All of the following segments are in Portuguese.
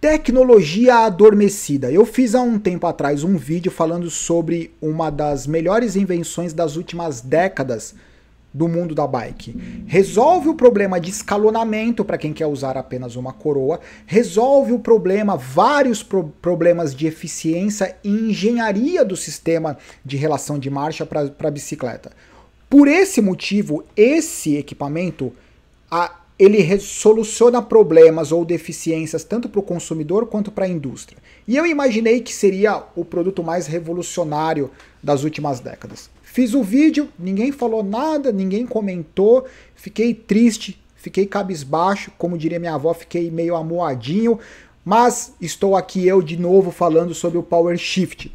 Tecnologia adormecida. Eu fiz há um tempo atrás um vídeo falando sobre uma das melhores invenções das últimas décadas do mundo da bike. Resolve o problema de escalonamento para quem quer usar apenas uma coroa, resolve o problema, vários pro problemas de eficiência e engenharia do sistema de relação de marcha para a bicicleta. Por esse motivo, esse equipamento a, ele soluciona problemas ou deficiências tanto para o consumidor quanto para a indústria. E eu imaginei que seria o produto mais revolucionário das últimas décadas. Fiz o vídeo, ninguém falou nada, ninguém comentou, fiquei triste, fiquei cabisbaixo, como diria minha avó, fiquei meio amoadinho. mas estou aqui eu de novo falando sobre o Power Shift,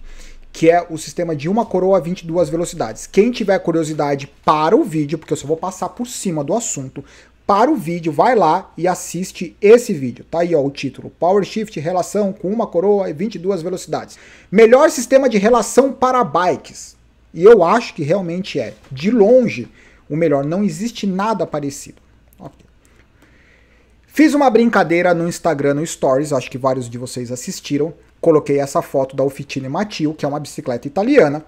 que é o sistema de uma coroa a 22 velocidades. Quem tiver curiosidade para o vídeo, porque eu só vou passar por cima do assunto, para o vídeo, vai lá e assiste esse vídeo. Tá aí ó, o título: Power Shift relação com uma coroa e 22 velocidades. Melhor sistema de relação para bikes. E eu acho que realmente é, de longe, o melhor. Não existe nada parecido. Okay. Fiz uma brincadeira no Instagram, no Stories, acho que vários de vocês assistiram. Coloquei essa foto da Uffittini Matil, que é uma bicicleta italiana,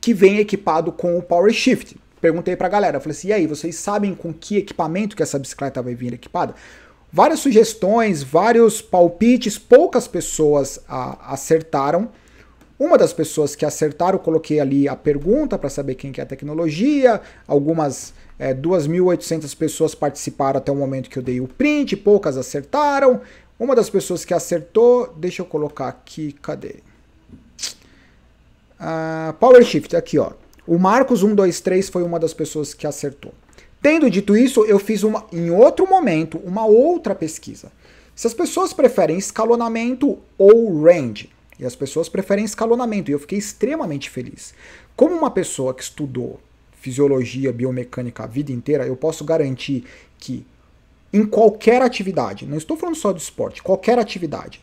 que vem equipado com o Power Shift perguntei pra galera, falei assim, e aí, vocês sabem com que equipamento que essa bicicleta vai vir equipada? Várias sugestões, vários palpites, poucas pessoas a, acertaram. Uma das pessoas que acertaram, coloquei ali a pergunta para saber quem que é a tecnologia. Algumas é, 2.800 pessoas participaram até o momento que eu dei o print, poucas acertaram. Uma das pessoas que acertou, deixa eu colocar aqui, cadê? Uh, Power Shift, aqui ó. O Marcos 123 foi uma das pessoas que acertou. Tendo dito isso, eu fiz uma, em outro momento uma outra pesquisa. Se as pessoas preferem escalonamento ou range, e as pessoas preferem escalonamento, e eu fiquei extremamente feliz. Como uma pessoa que estudou fisiologia, biomecânica a vida inteira, eu posso garantir que em qualquer atividade, não estou falando só do esporte, qualquer atividade,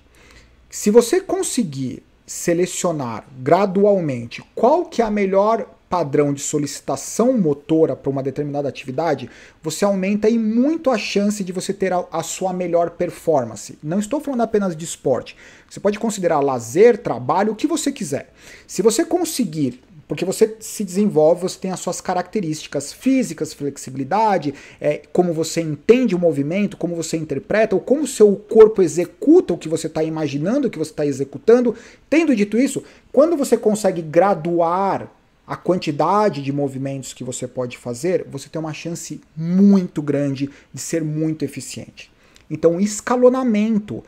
se você conseguir selecionar gradualmente qual que é a melhor padrão de solicitação motora para uma determinada atividade, você aumenta e muito a chance de você ter a, a, sua melhor performance. Não estou falando apenas de esporte. Você pode considerar lazer, trabalho, o que você quiser. Se você conseguir porque você se desenvolve, você tem as suas características físicas, flexibilidade, é, como você entende o movimento, como você interpreta, ou como seu corpo executa o que você está imaginando, o que você está executando. Tendo dito isso, quando você consegue graduar a quantidade de movimentos que você pode fazer, você tem uma chance muito grande de ser muito eficiente. Então, o escalonamento,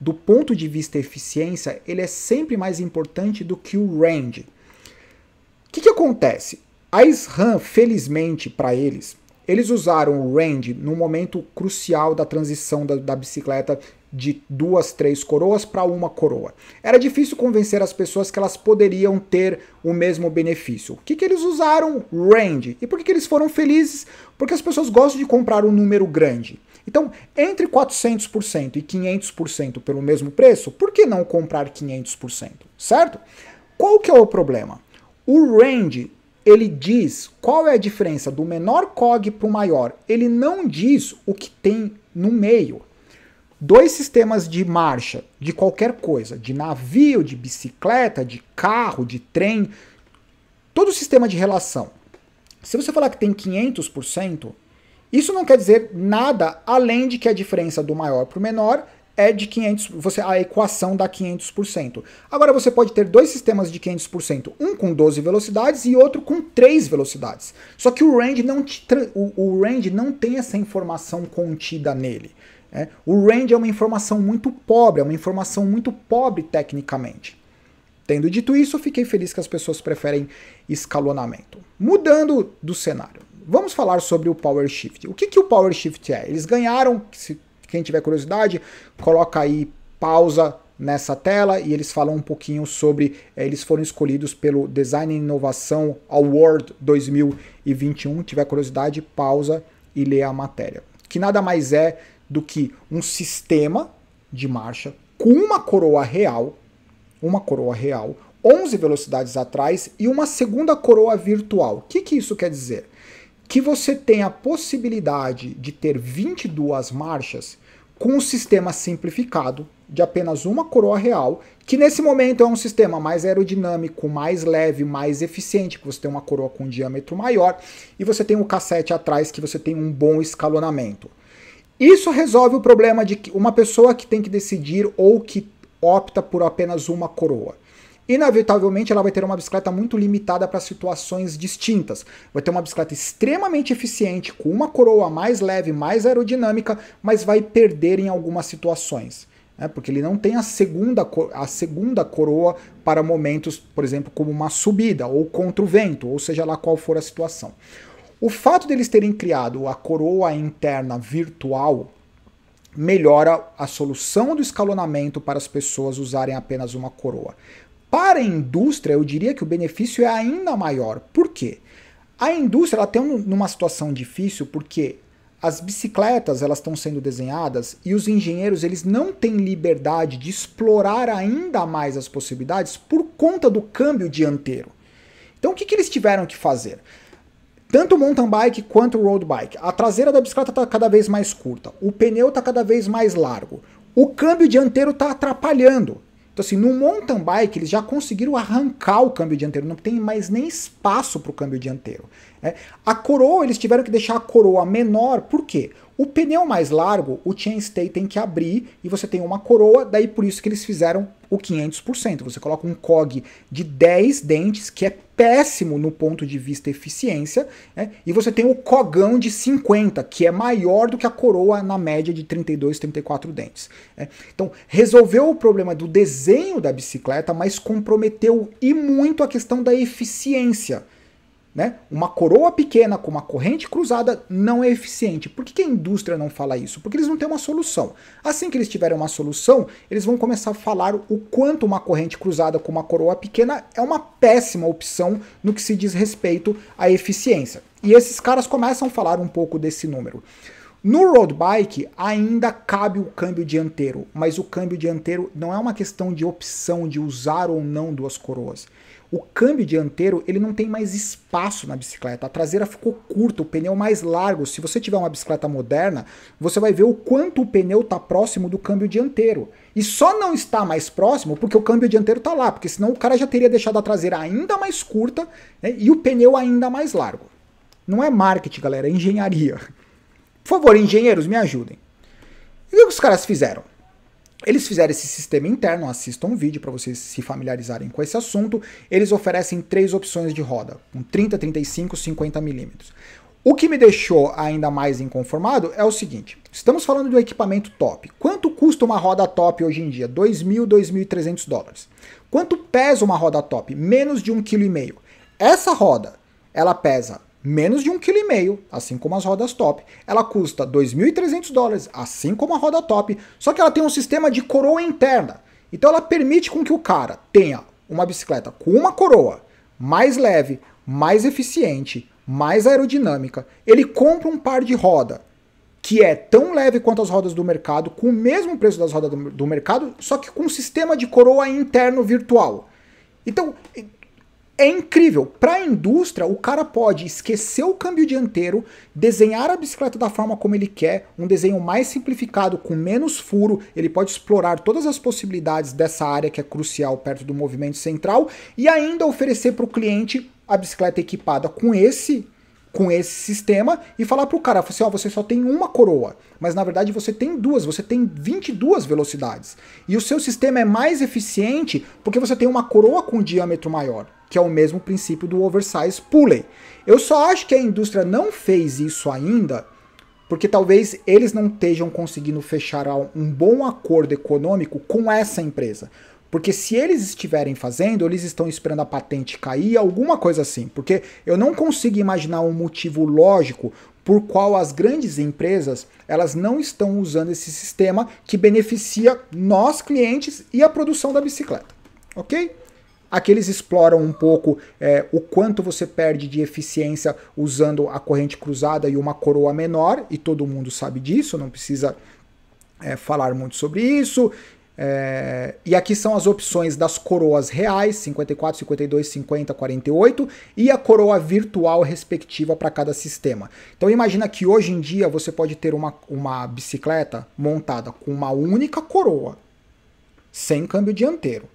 do ponto de vista eficiência, ele é sempre mais importante do que o range. O que, que acontece? A SRAM, felizmente para eles, eles usaram o range no momento crucial da transição da, da bicicleta de duas, três coroas para uma coroa. Era difícil convencer as pessoas que elas poderiam ter o mesmo benefício. O que, que eles usaram? Range. E por que, que eles foram felizes? Porque as pessoas gostam de comprar um número grande. Então, entre 400% e 500% pelo mesmo preço, por que não comprar 500%? Certo? Qual que é o problema? O range ele diz qual é a diferença do menor COG para o maior. Ele não diz o que tem no meio dois sistemas de marcha de qualquer coisa, de navio, de bicicleta, de carro, de trem, todo sistema de relação. Se você falar que tem 500%, isso não quer dizer nada além de que a diferença do maior para o menor é de 500, você a equação dá 500%. Agora você pode ter dois sistemas de 500%, um com 12 velocidades e outro com 3 velocidades. Só que o range não o, o range não tem essa informação contida nele. É, o range é uma informação muito pobre, é uma informação muito pobre tecnicamente. Tendo dito isso, fiquei feliz que as pessoas preferem escalonamento. Mudando do cenário, vamos falar sobre o Power Shift. O que, que o Power Shift é? Eles ganharam, se quem tiver curiosidade, coloca aí pausa nessa tela e eles falam um pouquinho sobre é, eles foram escolhidos pelo Design e Inovação Award 2021. Se tiver curiosidade, pausa e lê a matéria. Que nada mais é do que um sistema de marcha com uma coroa real, uma coroa real, 11 velocidades atrás e uma segunda coroa virtual. O que, que isso quer dizer? Que você tem a possibilidade de ter 22 marchas com um sistema simplificado de apenas uma coroa real, que nesse momento é um sistema mais aerodinâmico, mais leve, mais eficiente, que você tem uma coroa com um diâmetro maior e você tem um cassete atrás que você tem um bom escalonamento. Isso resolve o problema de uma pessoa que tem que decidir ou que opta por apenas uma coroa. Inevitavelmente ela vai ter uma bicicleta muito limitada para situações distintas. Vai ter uma bicicleta extremamente eficiente, com uma coroa mais leve, mais aerodinâmica, mas vai perder em algumas situações. Né? Porque ele não tem a segunda, a segunda coroa para momentos, por exemplo, como uma subida, ou contra o vento, ou seja lá qual for a situação. O fato deles terem criado a coroa interna virtual melhora a solução do escalonamento para as pessoas usarem apenas uma coroa. Para a indústria, eu diria que o benefício é ainda maior. Por quê? A indústria ela tem numa situação difícil porque as bicicletas elas estão sendo desenhadas e os engenheiros eles não têm liberdade de explorar ainda mais as possibilidades por conta do câmbio dianteiro. Então o que, que eles tiveram que fazer? Tanto o mountain bike quanto o road bike. A traseira da bicicleta está cada vez mais curta. O pneu está cada vez mais largo. O câmbio dianteiro está atrapalhando. Então, assim, no mountain bike eles já conseguiram arrancar o câmbio dianteiro, não tem mais nem espaço para o câmbio dianteiro. Né? A coroa, eles tiveram que deixar a coroa menor, por quê? O pneu mais largo, o chainstay tem que abrir e você tem uma coroa, daí por isso que eles fizeram o 500%. Você coloca um cog de 10 dentes, que é péssimo no ponto de vista eficiência, né? e você tem o cogão de 50, que é maior do que a coroa na média de 32, 34 dentes. Né? Então, resolveu o problema do desenho da bicicleta, mas comprometeu e muito a questão da eficiência. Né? Uma coroa pequena com uma corrente cruzada não é eficiente. Por que, que, a indústria não fala isso? Porque eles não têm uma solução. Assim que eles tiverem uma solução, eles vão começar a falar o quanto uma corrente cruzada com uma coroa pequena é uma péssima opção no que se diz respeito à eficiência. E esses caras começam a falar um pouco desse número. No road bike ainda cabe o câmbio dianteiro, mas o câmbio dianteiro não é uma questão de opção de usar ou não duas coroas. O câmbio dianteiro ele não tem mais espaço na bicicleta. A traseira ficou curta, o pneu mais largo. Se você tiver uma bicicleta moderna, você vai ver o quanto o pneu está próximo do câmbio dianteiro. E só não está mais próximo porque o câmbio dianteiro está lá, porque senão o cara já teria deixado a traseira ainda mais curta né, e o pneu ainda mais largo. Não é marketing, galera, é engenharia. Por favor, engenheiros, me ajudem. E o que os caras fizeram? Eles fizeram esse sistema interno, assistam um vídeo para vocês se familiarizarem com esse assunto. Eles oferecem três opções de roda, com 30, 35, 50 milímetros. O que me deixou ainda mais inconformado é o seguinte: estamos falando de um equipamento top. Quanto custa uma roda top hoje em dia? 2.000, 2.300 dólares. Quanto pesa uma roda top? Menos de 1,5 kg. Essa roda, ela pesa menos de um quilo e meio, assim como as rodas top. Ela custa 2.300 dólares, assim como a roda top, só que ela tem um sistema de coroa interna. Então ela permite com que o cara tenha uma bicicleta com uma coroa mais leve, mais eficiente, mais aerodinâmica. Ele compra um par de roda que é tão leve quanto as rodas do mercado, com o mesmo preço das rodas do, do mercado, só que com um sistema de coroa interno virtual. Então, é incrível. Para a indústria, o cara pode esquecer o câmbio dianteiro, desenhar a bicicleta da forma como ele quer, um desenho mais simplificado, com menos furo. Ele pode explorar todas as possibilidades dessa área que é crucial perto do movimento central e ainda oferecer para o cliente a bicicleta equipada com esse com esse sistema e falar para o cara, assim, ó, você só tem uma coroa, mas na verdade você tem duas, você tem 22 velocidades. E o seu sistema é mais eficiente porque você tem uma coroa com um diâmetro maior que é o mesmo princípio do oversize pulley. Eu só acho que a indústria não fez isso ainda, porque talvez eles não estejam conseguindo fechar um bom acordo econômico com essa empresa. Porque se eles estiverem fazendo, eles estão esperando a patente cair, alguma coisa assim. Porque eu não consigo imaginar um motivo lógico por qual as grandes empresas elas não estão usando esse sistema que beneficia nós clientes e a produção da bicicleta, ok? Aqui eles exploram um pouco é, o quanto você perde de eficiência usando a corrente cruzada e uma coroa menor, e todo mundo sabe disso, não precisa é, falar muito sobre isso. É, e aqui são as opções das coroas reais, 54, 52, 50, 48, e a coroa virtual respectiva para cada sistema. Então imagina que hoje em dia você pode ter uma, uma bicicleta montada com uma única coroa, sem câmbio dianteiro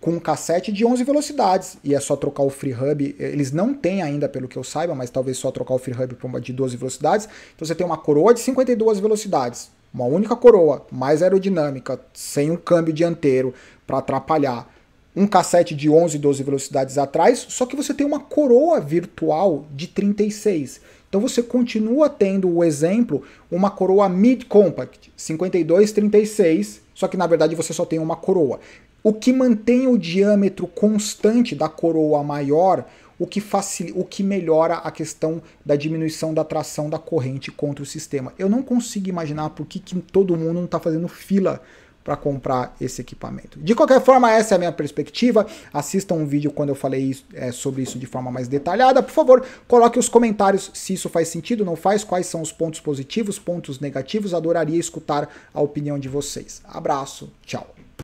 com um cassete de 11 velocidades e é só trocar o free hub. Eles não têm ainda, pelo que eu saiba, mas talvez só trocar o free hub para uma de 12 velocidades. Então você tem uma coroa de 52 velocidades, uma única coroa, mais aerodinâmica, sem um câmbio dianteiro para atrapalhar. Um cassete de 11, 12 velocidades atrás, só que você tem uma coroa virtual de 36. Então você continua tendo o exemplo, uma coroa mid compact, 52, 36, só que na verdade você só tem uma coroa o que mantém o diâmetro constante da coroa maior, o que, facil... o que melhora a questão da diminuição da tração da corrente contra o sistema. Eu não consigo imaginar por que, que todo mundo não está fazendo fila para comprar esse equipamento. De qualquer forma, essa é a minha perspectiva. Assista um vídeo quando eu falei isso, é, sobre isso de forma mais detalhada. Por favor, coloque os comentários se isso faz sentido, não faz, quais são os pontos positivos, pontos negativos. Adoraria escutar a opinião de vocês. Abraço, tchau.